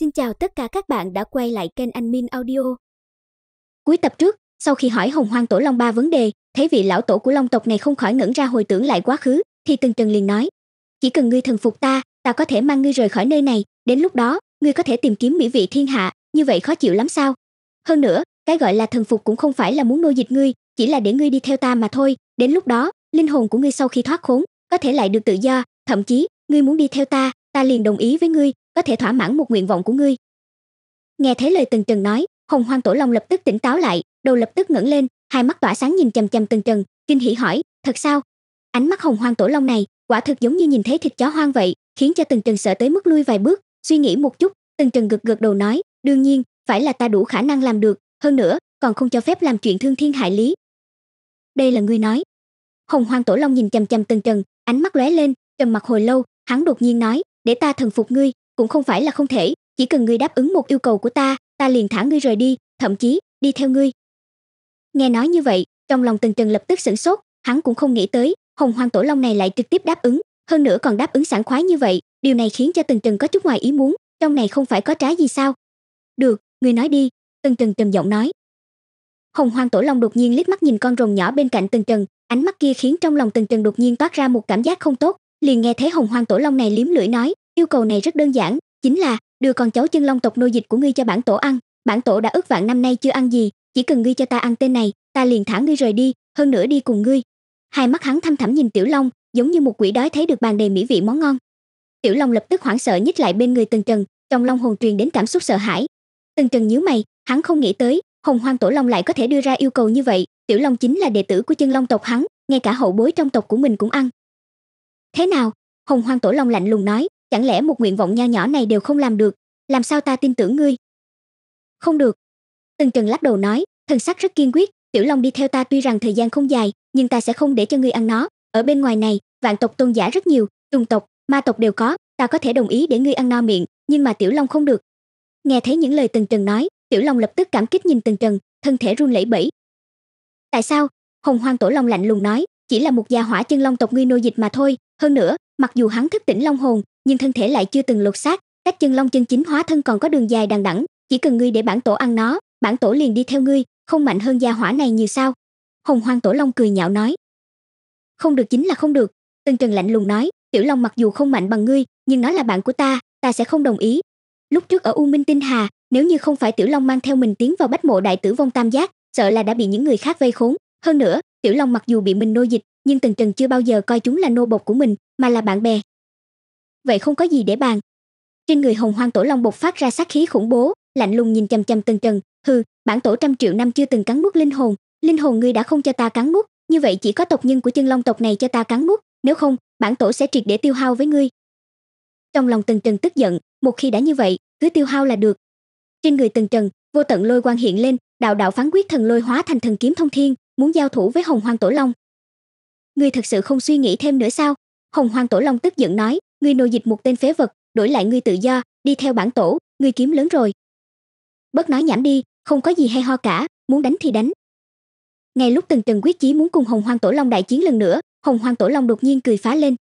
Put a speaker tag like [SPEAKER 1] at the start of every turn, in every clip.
[SPEAKER 1] Xin chào tất cả các bạn đã quay lại kênh Anh Min Audio. Cuối tập trước, sau khi hỏi Hồng Hoang Tổ Long ba vấn đề, thấy vị lão tổ của Long tộc này không khỏi ngẩn ra hồi tưởng lại quá khứ, thì Từng Trần liền nói: "Chỉ cần ngươi thần phục ta, ta có thể mang ngươi rời khỏi nơi này, đến lúc đó, ngươi có thể tìm kiếm mỹ vị thiên hạ, như vậy khó chịu lắm sao? Hơn nữa, cái gọi là thần phục cũng không phải là muốn nô dịch ngươi, chỉ là để ngươi đi theo ta mà thôi, đến lúc đó, linh hồn của ngươi sau khi thoát khốn, có thể lại được tự do, thậm chí, ngươi muốn đi theo ta, ta liền đồng ý với ngươi, có thể thỏa mãn một nguyện vọng của ngươi nghe thấy lời từng trần nói hồng hoang tổ long lập tức tỉnh táo lại đầu lập tức ngẩng lên hai mắt tỏa sáng nhìn chằm chằm từng trần kinh hỉ hỏi thật sao ánh mắt hồng hoang tổ long này quả thực giống như nhìn thấy thịt chó hoang vậy khiến cho từng trần sợ tới mức lui vài bước suy nghĩ một chút từng trần gật gật đầu nói đương nhiên phải là ta đủ khả năng làm được hơn nữa còn không cho phép làm chuyện thương thiên hại lý đây là ngươi nói hồng hoang tổ long nhìn chằm chằm từng trần ánh mắt lóe lên trầm mặc hồi lâu hắn đột nhiên nói để ta thần phục ngươi cũng không phải là không thể chỉ cần ngươi đáp ứng một yêu cầu của ta ta liền thả ngươi rời đi thậm chí đi theo ngươi nghe nói như vậy trong lòng tần trần lập tức sửng sốt hắn cũng không nghĩ tới hồng hoang tổ long này lại trực tiếp đáp ứng hơn nữa còn đáp ứng sảng khoái như vậy điều này khiến cho tần trần có chút ngoài ý muốn trong này không phải có trái gì sao được ngươi nói đi tần trần trầm giọng nói hồng hoang tổ long đột nhiên liếc mắt nhìn con rồng nhỏ bên cạnh tần trần ánh mắt kia khiến trong lòng tần trần đột nhiên toát ra một cảm giác không tốt liền nghe thấy hồng hoang tổ long này liếm lưỡi nói Yêu cầu này rất đơn giản, chính là đưa con cháu chân long tộc nô dịch của ngươi cho bản tổ ăn, bản tổ đã ước vạn năm nay chưa ăn gì, chỉ cần ngươi cho ta ăn tên này, ta liền thả ngươi rời đi, hơn nữa đi cùng ngươi. Hai mắt hắn thâm thẳm nhìn Tiểu Long, giống như một quỷ đói thấy được bàn đầy mỹ vị món ngon. Tiểu Long lập tức hoảng sợ nhích lại bên người Tần Trần, trong long hồn truyền đến cảm xúc sợ hãi. Tần Trần nhíu mày, hắn không nghĩ tới, Hồng Hoang Tổ Long lại có thể đưa ra yêu cầu như vậy, Tiểu Long chính là đệ tử của chân long tộc hắn, ngay cả hậu bối trong tộc của mình cũng ăn. Thế nào? Hồng Hoang Tổ Long lạnh lùng nói, chẳng lẽ một nguyện vọng nho nhỏ này đều không làm được làm sao ta tin tưởng ngươi không được Tần trần lắc đầu nói thần sắc rất kiên quyết tiểu long đi theo ta tuy rằng thời gian không dài nhưng ta sẽ không để cho ngươi ăn nó ở bên ngoài này vạn tộc tôn giả rất nhiều trùng tộc ma tộc đều có ta có thể đồng ý để ngươi ăn no miệng nhưng mà tiểu long không được nghe thấy những lời Tần trần nói tiểu long lập tức cảm kích nhìn Tần trần thân thể run lẩy bẩy tại sao hồng hoang tổ long lạnh lùng nói chỉ là một gia hỏa chân long tộc ngươi nô dịch mà thôi hơn nữa mặc dù hắn thức tỉnh long hồn nhưng thân thể lại chưa từng lột xác các chân long chân chính hóa thân còn có đường dài đằng đẳng, chỉ cần ngươi để bản tổ ăn nó bản tổ liền đi theo ngươi không mạnh hơn gia hỏa này nhiều sao hồng hoang tổ long cười nhạo nói không được chính là không được tân trần lạnh lùng nói tiểu long mặc dù không mạnh bằng ngươi nhưng nó là bạn của ta ta sẽ không đồng ý lúc trước ở u minh tinh hà nếu như không phải tiểu long mang theo mình tiến vào bách mộ đại tử vong tam giác sợ là đã bị những người khác vây khốn hơn nữa tiểu long mặc dù bị mình nô dịch nhưng tần trần chưa bao giờ coi chúng là nô bộc của mình mà là bạn bè vậy không có gì để bàn trên người hồng hoang tổ long bộc phát ra sát khí khủng bố lạnh lùng nhìn chằm chằm tần trần hừ bản tổ trăm triệu năm chưa từng cắn nuốt linh hồn linh hồn ngươi đã không cho ta cắn nuốt như vậy chỉ có tộc nhân của chân long tộc này cho ta cắn nuốt nếu không bản tổ sẽ triệt để tiêu hao với ngươi trong lòng tần trần tức giận một khi đã như vậy cứ tiêu hao là được trên người tần trần vô tận lôi quang hiện lên đạo đạo phán quyết thần lôi hóa thành thần kiếm thông thiên muốn giao thủ với hồng hoang tổ long ngươi thật sự không suy nghĩ thêm nữa sao hồng hoang tổ long tức giận nói ngươi nô dịch một tên phế vật đổi lại ngươi tự do đi theo bản tổ ngươi kiếm lớn rồi bất nói nhảm đi không có gì hay ho cả muốn đánh thì đánh ngay lúc từng trần quyết chí muốn cùng hồng hoang tổ long đại chiến lần nữa hồng hoang tổ long đột nhiên cười phá lên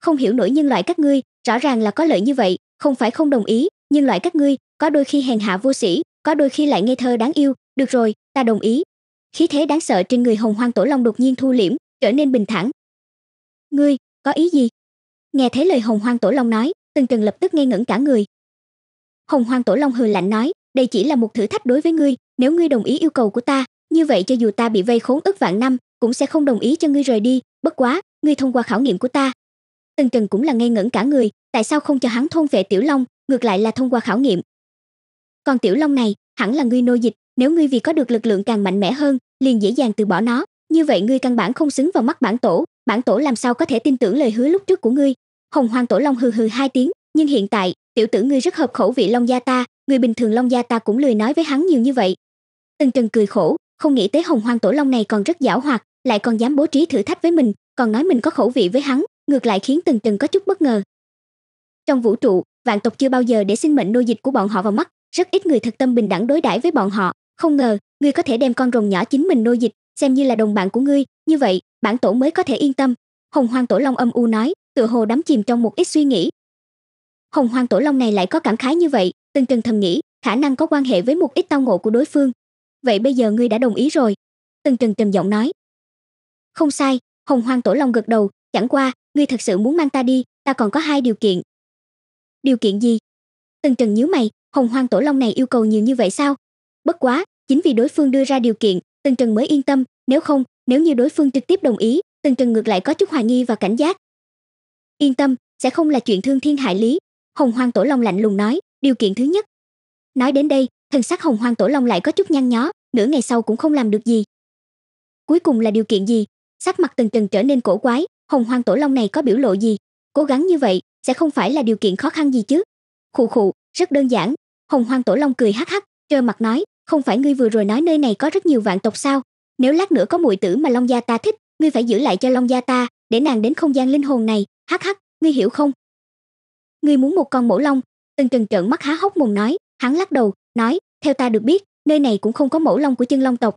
[SPEAKER 1] không hiểu nổi nhân loại các ngươi rõ ràng là có lợi như vậy không phải không đồng ý nhưng loại các ngươi có đôi khi hèn hạ vô sĩ có đôi khi lại ngây thơ đáng yêu được rồi ta đồng ý khí thế đáng sợ trên người hồng hoang tổ long đột nhiên thu liễm trở nên bình thản ngươi có ý gì nghe thấy lời hồng hoang tổ long nói Tần trần lập tức ngây ngẩn cả người hồng hoang tổ long hừ lạnh nói đây chỉ là một thử thách đối với ngươi nếu ngươi đồng ý yêu cầu của ta như vậy cho dù ta bị vây khốn ức vạn năm cũng sẽ không đồng ý cho ngươi rời đi bất quá ngươi thông qua khảo nghiệm của ta Tần trần cũng là ngây ngẩn cả người tại sao không cho hắn thôn vệ tiểu long ngược lại là thông qua khảo nghiệm còn tiểu long này hẳn là ngươi nô dịch nếu ngươi vì có được lực lượng càng mạnh mẽ hơn liền dễ dàng từ bỏ nó như vậy ngươi căn bản không xứng vào mắt bản tổ bản tổ làm sao có thể tin tưởng lời hứa lúc trước của ngươi hồng hoàng tổ long hừ hừ hai tiếng nhưng hiện tại tiểu tử ngươi rất hợp khẩu vị long gia ta người bình thường long gia ta cũng lười nói với hắn nhiều như vậy tần trần cười khổ không nghĩ tới hồng hoàng tổ long này còn rất giảo hoạt lại còn dám bố trí thử thách với mình còn nói mình có khẩu vị với hắn ngược lại khiến tần trần có chút bất ngờ trong vũ trụ vạn tộc chưa bao giờ để sinh mệnh nô dịch của bọn họ vào mắt rất ít người thật tâm bình đẳng đối đãi với bọn họ không ngờ ngươi có thể đem con rồng nhỏ chính mình nô dịch xem như là đồng bạn của ngươi như vậy bản tổ mới có thể yên tâm hồng hoang tổ long âm u nói tựa hồ đắm chìm trong một ít suy nghĩ hồng hoang tổ long này lại có cảm khái như vậy Tần trần thầm nghĩ khả năng có quan hệ với một ít tao ngộ của đối phương vậy bây giờ ngươi đã đồng ý rồi Tần trần trầm giọng nói không sai hồng hoang tổ long gật đầu chẳng qua ngươi thật sự muốn mang ta đi ta còn có hai điều kiện điều kiện gì Tần trần nhíu mày hồng hoang tổ long này yêu cầu nhiều như vậy sao bất quá chính vì đối phương đưa ra điều kiện Tần Trần mới yên tâm, nếu không, nếu như đối phương trực tiếp đồng ý, Tần Trần ngược lại có chút hoài nghi và cảnh giác. Yên tâm, sẽ không là chuyện thương thiên hại lý, Hồng Hoang Tổ Long lạnh lùng nói, điều kiện thứ nhất. Nói đến đây, thần sắc Hồng Hoang Tổ Long lại có chút nhăn nhó, nửa ngày sau cũng không làm được gì. Cuối cùng là điều kiện gì? Sắc mặt Tần Trần trở nên cổ quái, Hồng Hoang Tổ Long này có biểu lộ gì? Cố gắng như vậy, sẽ không phải là điều kiện khó khăn gì chứ? Khụ khụ, rất đơn giản. Hồng Hoang Tổ Long cười hắc hắc, trơ mặt nói, không phải ngươi vừa rồi nói nơi này có rất nhiều vạn tộc sao nếu lát nữa có muội tử mà long gia ta thích ngươi phải giữ lại cho long gia ta để nàng đến không gian linh hồn này hắc hắc ngươi hiểu không ngươi muốn một con mổ long Tần trần trợn mắt há hốc mồm nói hắn lắc đầu nói theo ta được biết nơi này cũng không có mổ long của chân long tộc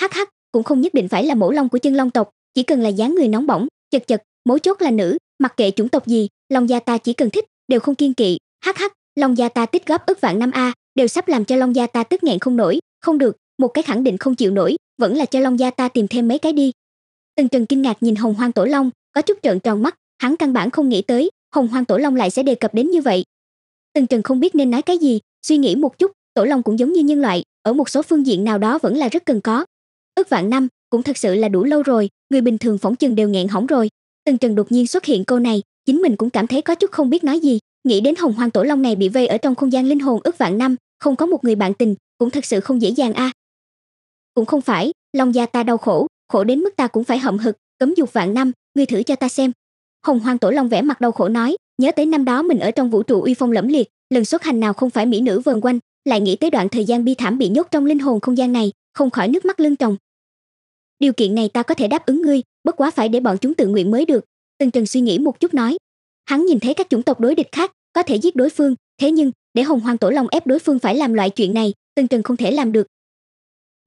[SPEAKER 1] hắc hắc cũng không nhất định phải là mổ long của chân long tộc chỉ cần là dáng người nóng bỏng chật chật mấu chốt là nữ mặc kệ chủng tộc gì long gia ta chỉ cần thích đều không kiên kỵ hắc hắc long gia ta tích góp ức vạn năm a đều sắp làm cho Long Gia ta tức nghẹn không nổi, không được, một cái khẳng định không chịu nổi, vẫn là cho Long Gia ta tìm thêm mấy cái đi. Tần Trần kinh ngạc nhìn Hồng Hoang Tổ Long, có chút trợn tròn mắt, hắn căn bản không nghĩ tới, Hồng Hoang Tổ Long lại sẽ đề cập đến như vậy. Tần Trần không biết nên nói cái gì, suy nghĩ một chút, Tổ Long cũng giống như nhân loại, ở một số phương diện nào đó vẫn là rất cần có. Ước vạn năm, cũng thật sự là đủ lâu rồi, người bình thường phỏng chừng đều nghẹn hỏng rồi. Tần Trần đột nhiên xuất hiện câu này, chính mình cũng cảm thấy có chút không biết nói gì, nghĩ đến Hồng Hoang Tổ Long này bị vây ở trong không gian linh hồn ước vạn năm, không có một người bạn tình cũng thật sự không dễ dàng a à. cũng không phải long gia ta đau khổ khổ đến mức ta cũng phải hậm hực cấm dục vạn năm ngươi thử cho ta xem hồng hoang tổ long vẽ mặt đau khổ nói nhớ tới năm đó mình ở trong vũ trụ uy phong lẫm liệt lần xuất hành nào không phải mỹ nữ vần quanh lại nghĩ tới đoạn thời gian bi thảm bị nhốt trong linh hồn không gian này không khỏi nước mắt lưng tròng điều kiện này ta có thể đáp ứng ngươi bất quá phải để bọn chúng tự nguyện mới được từng trần suy nghĩ một chút nói hắn nhìn thấy các chủng tộc đối địch khác có thể giết đối phương thế nhưng để hồng hoàng tổ long ép đối phương phải làm loại chuyện này tần trần không thể làm được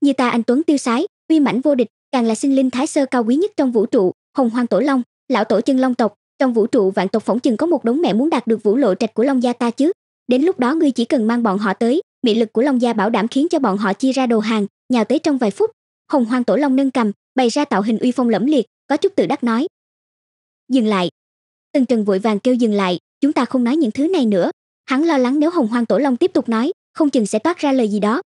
[SPEAKER 1] như ta anh tuấn tiêu sái uy mãnh vô địch càng là sinh linh thái sơ cao quý nhất trong vũ trụ hồng hoàng tổ long lão tổ chân long tộc trong vũ trụ vạn tộc phỏng chừng có một đống mẹ muốn đạt được vũ lộ trạch của long gia ta chứ đến lúc đó ngươi chỉ cần mang bọn họ tới mị lực của long gia bảo đảm khiến cho bọn họ chia ra đồ hàng nhào tới trong vài phút hồng hoàng tổ long nâng cầm bày ra tạo hình uy phong lẫm liệt có chút tự đắc nói dừng lại tần trần vội vàng kêu dừng lại chúng ta không nói những thứ này nữa hắn lo lắng nếu hồng hoang tổ long tiếp tục nói không chừng sẽ toát ra lời gì đó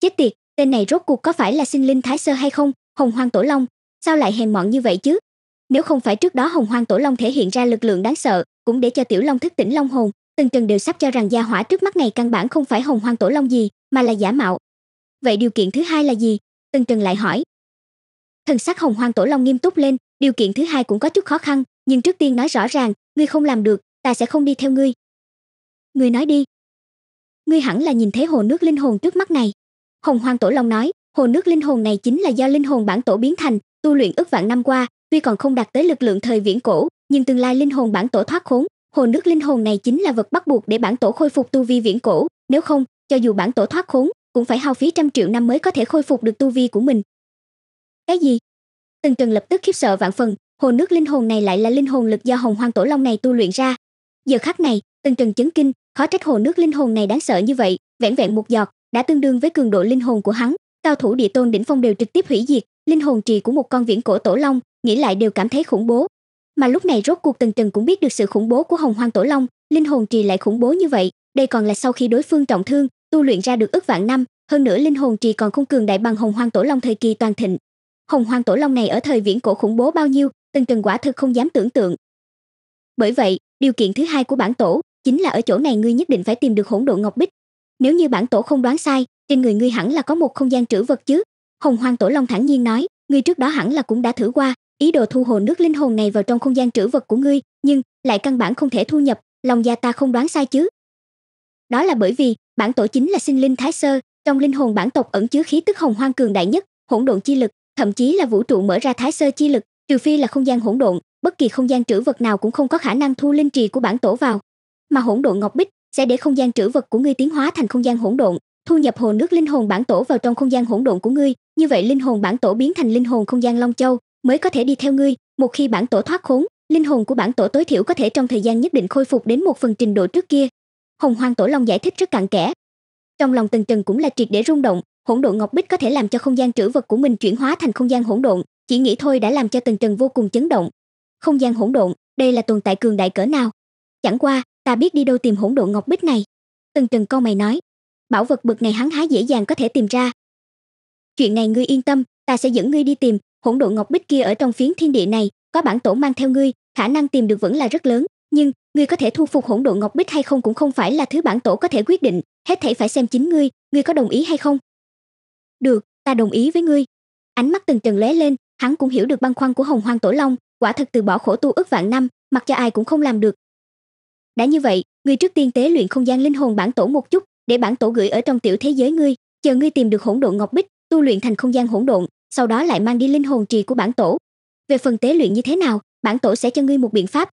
[SPEAKER 1] chết tiệt tên này rốt cuộc có phải là sinh linh thái sơ hay không hồng hoang tổ long sao lại hèn mọn như vậy chứ nếu không phải trước đó hồng hoang tổ long thể hiện ra lực lượng đáng sợ cũng để cho tiểu long thức tỉnh long hồn từng trần đều sắp cho rằng gia hỏa trước mắt này căn bản không phải hồng hoang tổ long gì mà là giả mạo vậy điều kiện thứ hai là gì từng trần lại hỏi thần sắc hồng hoang tổ long nghiêm túc lên điều kiện thứ hai cũng có chút khó khăn nhưng trước tiên nói rõ ràng ngươi không làm được ta sẽ không đi theo ngươi ngươi nói đi ngươi hẳn là nhìn thấy hồ nước linh hồn trước mắt này hồng hoang tổ long nói hồ nước linh hồn này chính là do linh hồn bản tổ biến thành tu luyện ức vạn năm qua tuy còn không đạt tới lực lượng thời viễn cổ nhưng tương lai linh hồn bản tổ thoát khốn hồ nước linh hồn này chính là vật bắt buộc để bản tổ khôi phục tu vi viễn cổ nếu không cho dù bản tổ thoát khốn cũng phải hao phí trăm triệu năm mới có thể khôi phục được tu vi của mình cái gì từng trần lập tức khiếp sợ vạn phần hồ nước linh hồn này lại là linh hồn lực do hồng hoang tổ long này tu luyện ra giờ khắc này từng trần chấn kinh khó trách hồ nước linh hồn này đáng sợ như vậy vẹn vẹn một giọt đã tương đương với cường độ linh hồn của hắn cao thủ địa tôn đỉnh phong đều trực tiếp hủy diệt linh hồn trì của một con viễn cổ tổ long nghĩ lại đều cảm thấy khủng bố mà lúc này rốt cuộc tần trần cũng biết được sự khủng bố của hồng hoang tổ long linh hồn trì lại khủng bố như vậy đây còn là sau khi đối phương trọng thương tu luyện ra được ước vạn năm hơn nữa linh hồn trì còn không cường đại bằng hồng hoang tổ long thời kỳ toàn thịnh hồng hoang tổ long này ở thời viễn cổ khủng bố bao nhiêu tần trần quả thực không dám tưởng tượng bởi vậy điều kiện thứ hai của bản tổ chính là ở chỗ này ngươi nhất định phải tìm được hỗn độn ngọc bích nếu như bản tổ không đoán sai trên người ngươi hẳn là có một không gian trữ vật chứ hồng hoang tổ long thẳng nhiên nói ngươi trước đó hẳn là cũng đã thử qua ý đồ thu hồn nước linh hồn này vào trong không gian trữ vật của ngươi nhưng lại căn bản không thể thu nhập lòng gia ta không đoán sai chứ đó là bởi vì bản tổ chính là sinh linh thái sơ trong linh hồn bản tộc ẩn chứa khí tức hồng hoang cường đại nhất hỗn độn chi lực thậm chí là vũ trụ mở ra thái sơ chi lực trừ phi là không gian hỗn độn bất kỳ không gian trữ vật nào cũng không có khả năng thu linh trì của bản tổ vào mà hỗn độn ngọc bích sẽ để không gian trữ vật của ngươi tiến hóa thành không gian hỗn độn, thu nhập hồn nước linh hồn bản tổ vào trong không gian hỗn độn của ngươi, như vậy linh hồn bản tổ biến thành linh hồn không gian Long Châu, mới có thể đi theo ngươi, một khi bản tổ thoát khốn, linh hồn của bản tổ tối thiểu có thể trong thời gian nhất định khôi phục đến một phần trình độ trước kia. Hồng Hoang Tổ Long giải thích rất cặn kẽ. Trong lòng Tần Trần cũng là triệt để rung động, hỗn độn ngọc bích có thể làm cho không gian trữ vật của mình chuyển hóa thành không gian hỗn độn, chỉ nghĩ thôi đã làm cho Tần Trần vô cùng chấn động. Không gian hỗn độn, đây là tồn tại cường đại cỡ nào? Chẳng qua, ta biết đi đâu tìm hỗn độn ngọc bích này Tần trần câu mày nói bảo vật bực này hắn há dễ dàng có thể tìm ra chuyện này ngươi yên tâm ta sẽ dẫn ngươi đi tìm hỗn độn ngọc bích kia ở trong phiến thiên địa này có bản tổ mang theo ngươi khả năng tìm được vẫn là rất lớn nhưng ngươi có thể thu phục hỗn độn ngọc bích hay không cũng không phải là thứ bản tổ có thể quyết định hết thảy phải xem chính ngươi ngươi có đồng ý hay không được ta đồng ý với ngươi ánh mắt từng trần lóe lên hắn cũng hiểu được băn khoăn của hồng hoang tổ long quả thật từ bỏ khổ tu ước vạn năm mặc cho ai cũng không làm được đã như vậy ngươi trước tiên tế luyện không gian linh hồn bản tổ một chút để bản tổ gửi ở trong tiểu thế giới ngươi chờ ngươi tìm được hỗn độn ngọc bích tu luyện thành không gian hỗn độn sau đó lại mang đi linh hồn trì của bản tổ về phần tế luyện như thế nào bản tổ sẽ cho ngươi một biện pháp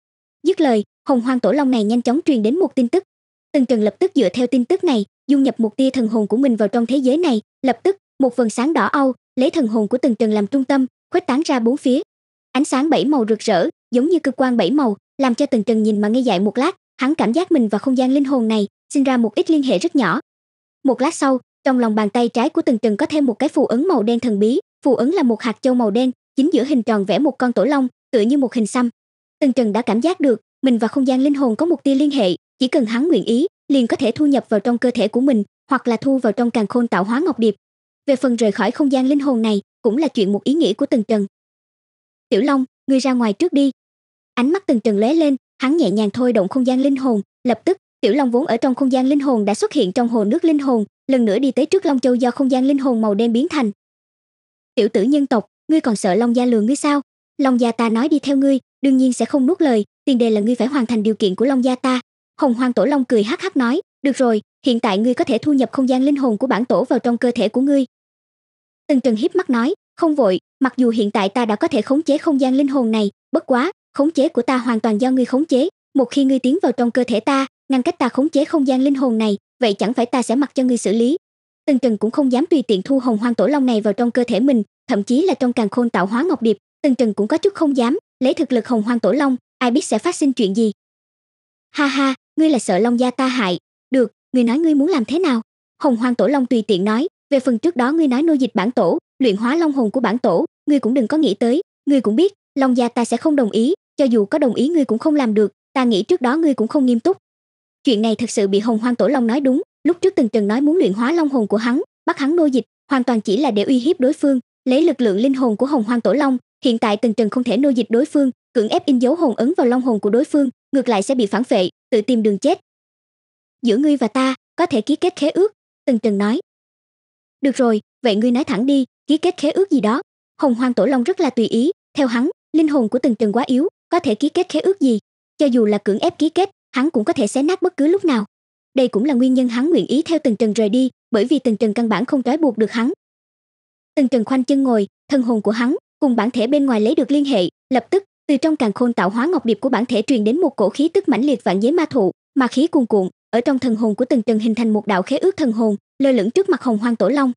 [SPEAKER 1] dứt lời hồng hoang tổ long này nhanh chóng truyền đến một tin tức từng trần lập tức dựa theo tin tức này dung nhập một tia thần hồn của mình vào trong thế giới này lập tức một vầng sáng đỏ âu lấy thần hồn của từng trần làm trung tâm khuếch tán ra bốn phía ánh sáng bảy màu rực rỡ giống như cực quang bảy màu làm cho từng trần nhìn mà ngây dại một lát hắn cảm giác mình và không gian linh hồn này sinh ra một ít liên hệ rất nhỏ. Một lát sau, trong lòng bàn tay trái của Từng Từng có thêm một cái phù ấn màu đen thần bí, phù ấn là một hạt châu màu đen, chính giữa hình tròn vẽ một con tổ long, tựa như một hình xăm. Từng Trần đã cảm giác được, mình và không gian linh hồn có một tia liên hệ, chỉ cần hắn nguyện ý, liền có thể thu nhập vào trong cơ thể của mình, hoặc là thu vào trong càn khôn tạo hóa ngọc điệp. Về phần rời khỏi không gian linh hồn này, cũng là chuyện một ý nghĩa của Từng Trần. Tiểu Long, ngươi ra ngoài trước đi. Ánh mắt Từng Trần lóe lên, hắn nhẹ nhàng thôi động không gian linh hồn lập tức tiểu long vốn ở trong không gian linh hồn đã xuất hiện trong hồ nước linh hồn lần nữa đi tới trước long châu do không gian linh hồn màu đen biến thành tiểu tử nhân tộc ngươi còn sợ long gia lừa ngươi sao long gia ta nói đi theo ngươi đương nhiên sẽ không nuốt lời tiền đề là ngươi phải hoàn thành điều kiện của long gia ta hồng hoàng tổ long cười hắc hắc nói được rồi hiện tại ngươi có thể thu nhập không gian linh hồn của bản tổ vào trong cơ thể của ngươi tần trần hiếp mắt nói không vội mặc dù hiện tại ta đã có thể khống chế không gian linh hồn này bất quá khống chế của ta hoàn toàn do ngươi khống chế một khi ngươi tiến vào trong cơ thể ta ngăn cách ta khống chế không gian linh hồn này vậy chẳng phải ta sẽ mặc cho ngươi xử lý Tần Trần cũng không dám tùy tiện thu hồng hoang tổ long này vào trong cơ thể mình, thậm chí là trong càng khôn tạo hóa ngọc điệp, Tần Trần cũng có chút không dám, lấy thực lực hồng hoang tổ long, ai biết sẽ phát sinh chuyện gì. Ha ha, ngươi là sợ long gia ta hại, được, ngươi nói ngươi muốn làm thế nào? Hồng hoang tổ long tùy tiện nói, về phần trước đó ngươi nói nô dịch bản tổ, luyện hóa long hồn của bản tổ, ngươi cũng đừng có nghĩ tới, ngươi cũng biết, long gia ta sẽ không đồng ý, cho dù có đồng ý ngươi cũng không làm được ta nghĩ trước đó ngươi cũng không nghiêm túc chuyện này thật sự bị hồng hoang tổ long nói đúng lúc trước từng trần nói muốn luyện hóa long hồn của hắn bắt hắn nô dịch hoàn toàn chỉ là để uy hiếp đối phương lấy lực lượng linh hồn của hồng hoang tổ long hiện tại từng trần không thể nô dịch đối phương cưỡng ép in dấu hồn ấn vào long hồn của đối phương ngược lại sẽ bị phản phệ, tự tìm đường chết giữa ngươi và ta có thể ký kết khế ước từng trần nói được rồi vậy ngươi nói thẳng đi ký kết khế ước gì đó hồng hoang tổ long rất là tùy ý theo hắn linh hồn của từng trần quá yếu có thể ký kết khế ước gì cho dù là cưỡng ép ký kết hắn cũng có thể xé nát bất cứ lúc nào đây cũng là nguyên nhân hắn nguyện ý theo từng trần rời đi bởi vì từng trần căn bản không trói buộc được hắn từng trần khoanh chân ngồi thân hồn của hắn cùng bản thể bên ngoài lấy được liên hệ lập tức từ trong càng khôn tạo hóa ngọc điệp của bản thể truyền đến một cổ khí tức mãnh liệt vạn giới ma thụ mà khí cuồn cuộn ở trong thần hồn của từng trần hình thành một đạo khế ước thần hồn lơ lửng trước mặt hồng hoang tổ long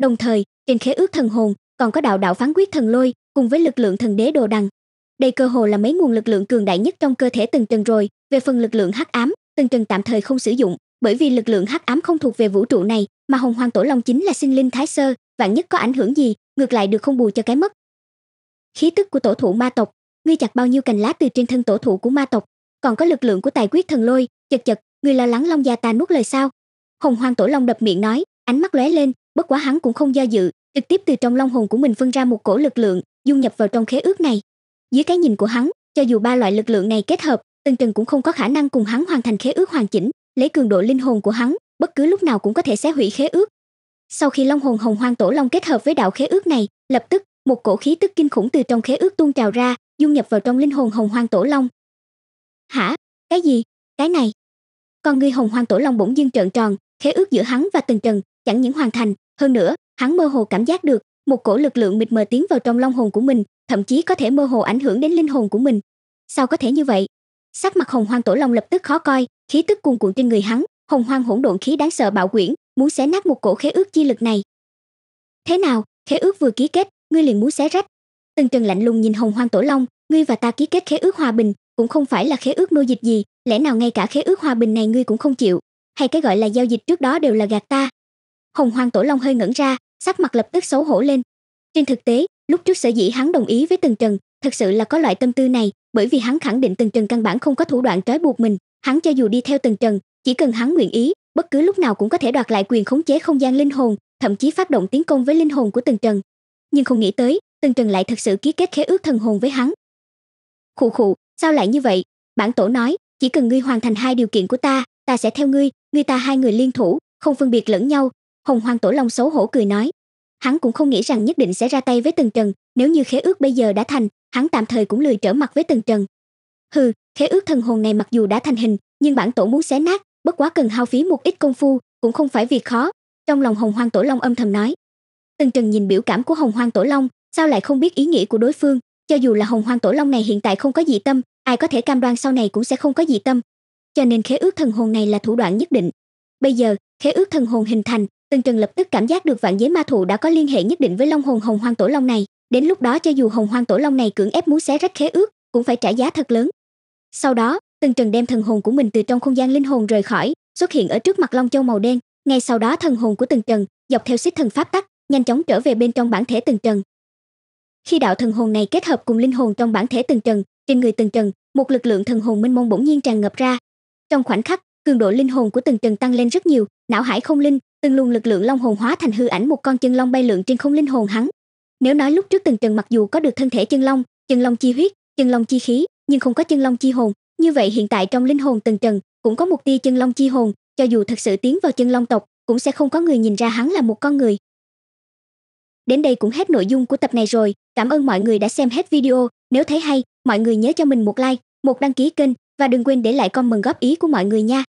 [SPEAKER 1] đồng thời trên khế ước thần hồn còn có đạo đạo phán quyết thần lôi cùng với lực lượng thần đế đồ đằng đây cơ hồ là mấy nguồn lực lượng cường đại nhất trong cơ thể từng trần rồi về phần lực lượng hắc ám từng trần tạm thời không sử dụng bởi vì lực lượng hắc ám không thuộc về vũ trụ này mà hồng hoàng tổ long chính là sinh linh thái sơ vạn nhất có ảnh hưởng gì ngược lại được không bù cho cái mất khí tức của tổ thụ ma tộc ngươi chặt bao nhiêu cành lá từ trên thân tổ thụ của ma tộc còn có lực lượng của tài quyết thần lôi chật chật ngươi lo lắng long gia ta nuốt lời sao hồng hoàng tổ long đập miệng nói ánh mắt lóe lên bất quá hắn cũng không do dự trực tiếp từ trong long hồn của mình phân ra một cổ lực lượng dung nhập vào trong khế ước này dưới cái nhìn của hắn, cho dù ba loại lực lượng này kết hợp, tần Trần cũng không có khả năng cùng hắn hoàn thành khế ước hoàn chỉnh, lấy cường độ linh hồn của hắn, bất cứ lúc nào cũng có thể xé hủy khế ước. Sau khi Long hồn Hồng Hoang Tổ Long kết hợp với đạo khế ước này, lập tức một cổ khí tức kinh khủng từ trong khế ước tuôn trào ra, dung nhập vào trong linh hồn Hồng Hoang Tổ Long. Hả? Cái gì? Cái này? Con ngươi Hồng Hoang Tổ Long bỗng dưng trợn tròn, khế ước giữa hắn và Tần Trần chẳng những hoàn thành, hơn nữa, hắn mơ hồ cảm giác được một cổ lực lượng mịt mờ tiến vào trong long hồn của mình thậm chí có thể mơ hồ ảnh hưởng đến linh hồn của mình sao có thể như vậy sắc mặt hồng hoang tổ long lập tức khó coi khí tức cuồn cuộn trên người hắn hồng hoang hỗn độn khí đáng sợ bạo quyển muốn xé nát một cổ khế ước chi lực này thế nào khế ước vừa ký kết ngươi liền muốn xé rách tần trần lạnh lùng nhìn hồng hoang tổ long ngươi và ta ký kết khế ước hòa bình cũng không phải là khế ước nô dịch gì lẽ nào ngay cả khế ước hòa bình này ngươi cũng không chịu hay cái gọi là giao dịch trước đó đều là gạt ta hồng hoang tổ long hơi ngẩn ra sắc mặt lập tức xấu hổ lên trên thực tế lúc trước sở dĩ hắn đồng ý với tần trần thật sự là có loại tâm tư này bởi vì hắn khẳng định tần trần căn bản không có thủ đoạn trói buộc mình hắn cho dù đi theo tần trần chỉ cần hắn nguyện ý bất cứ lúc nào cũng có thể đoạt lại quyền khống chế không gian linh hồn thậm chí phát động tiến công với linh hồn của tần trần nhưng không nghĩ tới tần trần lại thật sự ký kết khế ước thần hồn với hắn khụ khụ sao lại như vậy bản tổ nói chỉ cần ngươi hoàn thành hai điều kiện của ta ta sẽ theo ngươi ngươi ta hai người liên thủ không phân biệt lẫn nhau hồng hoàng tổ long xấu hổ cười nói hắn cũng không nghĩ rằng nhất định sẽ ra tay với tần trần nếu như khế ước bây giờ đã thành hắn tạm thời cũng lười trở mặt với tần trần hừ khế ước thần hồn này mặc dù đã thành hình nhưng bản tổ muốn xé nát bất quá cần hao phí một ít công phu cũng không phải việc khó trong lòng hồng hoang tổ long âm thầm nói tần trần nhìn biểu cảm của hồng hoang tổ long sao lại không biết ý nghĩa của đối phương cho dù là hồng hoang tổ long này hiện tại không có dị tâm ai có thể cam đoan sau này cũng sẽ không có dị tâm cho nên khế ước thần hồn này là thủ đoạn nhất định bây giờ khế ước thần hồn hình thành Tần Trần lập tức cảm giác được vạn giới ma thụ đã có liên hệ nhất định với Long hồn Hồng Hoang Tổ Long này, đến lúc đó cho dù Hồng Hoang Tổ Long này cưỡng ép muốn xé rách khế ước, cũng phải trả giá thật lớn. Sau đó, Tần Trần đem thần hồn của mình từ trong không gian linh hồn rời khỏi, xuất hiện ở trước mặt Long Châu màu đen, ngay sau đó thần hồn của Tần Trần dọc theo xích thần pháp tắc, nhanh chóng trở về bên trong bản thể Tần Trần. Khi đạo thần hồn này kết hợp cùng linh hồn trong bản thể Tần Trần, trên người Tần Trần, một lực lượng thần hồn minh mông bỗng nhiên tràn ngập ra. Trong khoảnh khắc, cường độ linh hồn của Tần Trần tăng lên rất nhiều, não hải không linh, từng luồng lực lượng long hồn hóa thành hư ảnh một con chân long bay lượn trên không linh hồn hắn nếu nói lúc trước từng trần mặc dù có được thân thể chân long chân long chi huyết chân long chi khí nhưng không có chân long chi hồn như vậy hiện tại trong linh hồn từng trần cũng có một tia chân long chi hồn cho dù thật sự tiến vào chân long tộc cũng sẽ không có người nhìn ra hắn là một con người đến đây cũng hết nội dung của tập này rồi cảm ơn mọi người đã xem hết video nếu thấy hay mọi người nhớ cho mình một like một đăng ký kênh và đừng quên để lại comment góp ý của mọi người nha